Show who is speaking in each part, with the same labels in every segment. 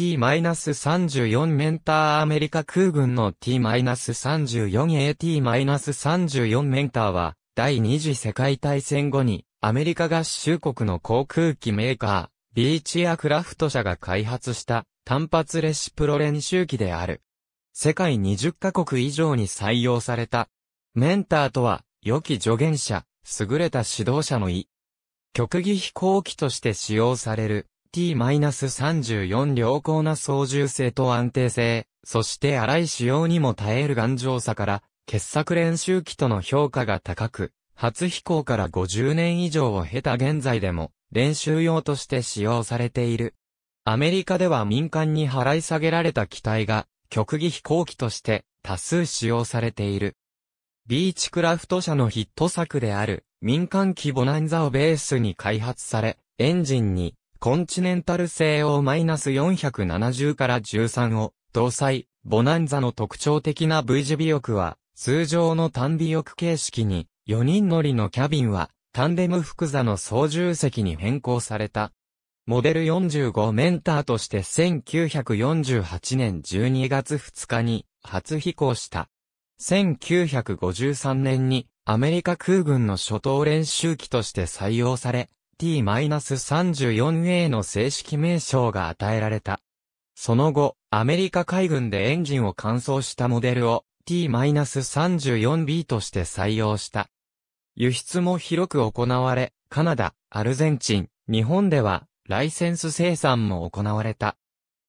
Speaker 1: T-34 メンターアメリカ空軍の T-34AT-34 メンターは、第二次世界大戦後に、アメリカ合衆国の航空機メーカー、ビーチアクラフト社が開発した単発レシプロ練習機である。世界20カ国以上に採用された。メンターとは、良き助言者、優れた指導者の意。極技飛行機として使用される、t 3 4良好な操縦性と安定性、そして荒い仕様にも耐える頑丈さから、傑作練習機との評価が高く、初飛行から50年以上を経た現在でも、練習用として使用されている。アメリカでは民間に払い下げられた機体が、極技飛行機として多数使用されている。ビーチクラフト社のヒット作である民間機ボナンザをベースに開発され、エンジンにコンチネンタル製をマイナス470から13を搭載、ボナンザの特徴的な V 字尾翼は、通常の単尾翼形式に、4人乗りのキャビンは、タンデム複座の操縦席に変更された。モデル45メンターとして1948年12月2日に初飛行した。1953年にアメリカ空軍の初等練習機として採用され、MT-34A の正式名称が与えられた。その後、アメリカ海軍でエンジンを乾燥したモデルを T-34B として採用した。輸出も広く行われ、カナダ、アルゼンチン、日本ではライセンス生産も行われた。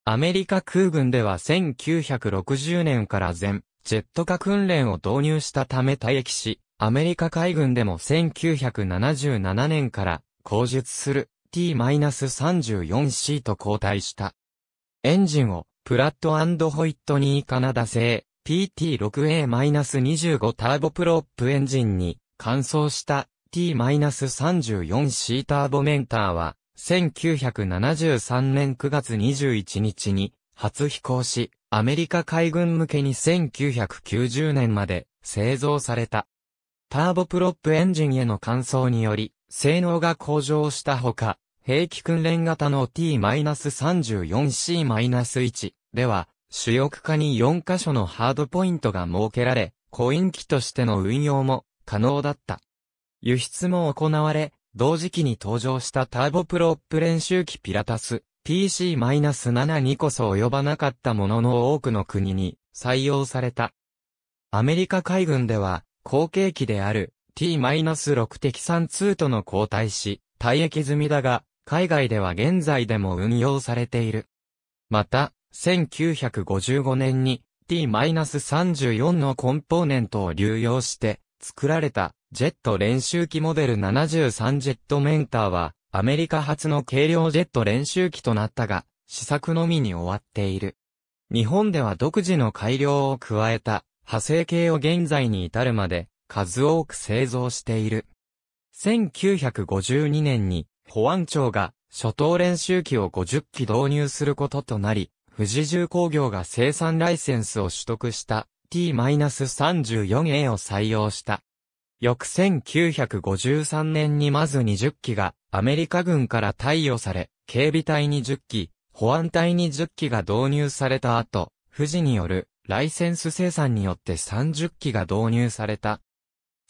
Speaker 1: アメリカ空軍では1960年から前、ジェット化訓練を導入したため退役し、アメリカ海軍でも1977年から後述する T-34C と交代した。エンジンをプラットホイットニーカナダ製 PT6A-25 ターボプロップエンジンに換装した T-34C ターボメンターは1973年9月21日に初飛行し、アメリカ海軍向けに1990年まで製造された。ターボプロップエンジンへの換装により、性能が向上したほか、兵器訓練型の T-34C-1 では、主翼化に4箇所のハードポイントが設けられ、コイン機としての運用も可能だった。輸出も行われ、同時期に登場したターボプロップ練習機ピラタス PC-7 にこそ及ばなかったものの多くの国に採用された。アメリカ海軍では後継機である T-6 敵3通との交代し、退役済みだが、海外では現在でも運用されている。また、1955年に T-34 のコンポーネントを流用して作られたジェット練習機モデル73ジェットメンターはアメリカ初の軽量ジェット練習機となったが試作のみに終わっている。日本では独自の改良を加えた派生形を現在に至るまで数多く製造している。1952年に保安庁が初等練習機を50機導入することとなり、富士重工業が生産ライセンスを取得した T-34A を採用した。翌1953年にまず20機がアメリカ軍から貸与され、警備隊に10機、保安隊に10機が導入された後、富士によるライセンス生産によって30機が導入された。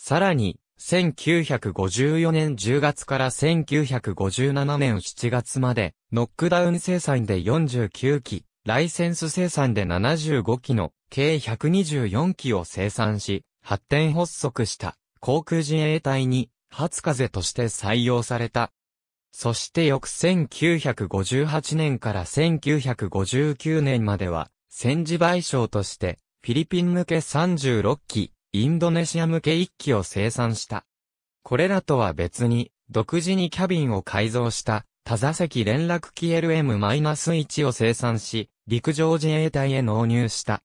Speaker 1: さらに、1954年10月から1957年7月まで、ノックダウン生産で49機、ライセンス生産で75機の計124機を生産し、発展発足した航空自衛隊に初風として採用された。そして翌1958年から1959年までは、戦時賠償として、フィリピン向け36機、インドネシア向け一機を生産した。これらとは別に、独自にキャビンを改造した、多座席連絡機 LM-1 を生産し、陸上自衛隊へ納入した。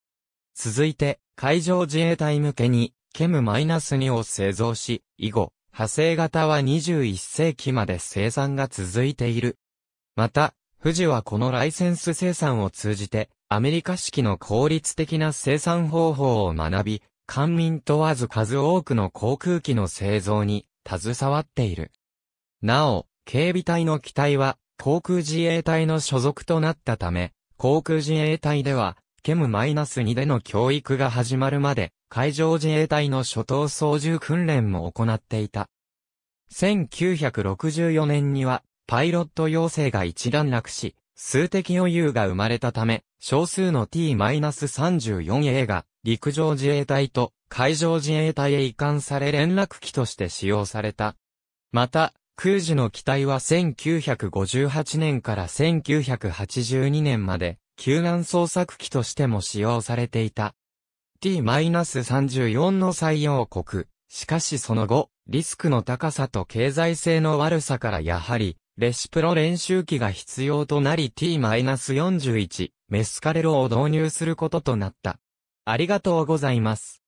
Speaker 1: 続いて、海上自衛隊向けに、ケム -2 を製造し、以後、派生型は21世紀まで生産が続いている。また、富士はこのライセンス生産を通じて、アメリカ式の効率的な生産方法を学び、官民問わず数多くの航空機の製造に携わっている。なお、警備隊の機体は航空自衛隊の所属となったため、航空自衛隊では、ケム -2 での教育が始まるまで、海上自衛隊の初等操縦訓練も行っていた。1964年には、パイロット養成が一段落し、数的余裕が生まれたため、少数の T-34A が陸上自衛隊と海上自衛隊へ移管され連絡機として使用された。また、空時の機体は1958年から1982年まで救難捜索機としても使用されていた。T-34 の採用国。しかしその後、リスクの高さと経済性の悪さからやはり、レシプロ練習機が必要となり T-41 メスカレロを導入することとなった。ありがとうございます。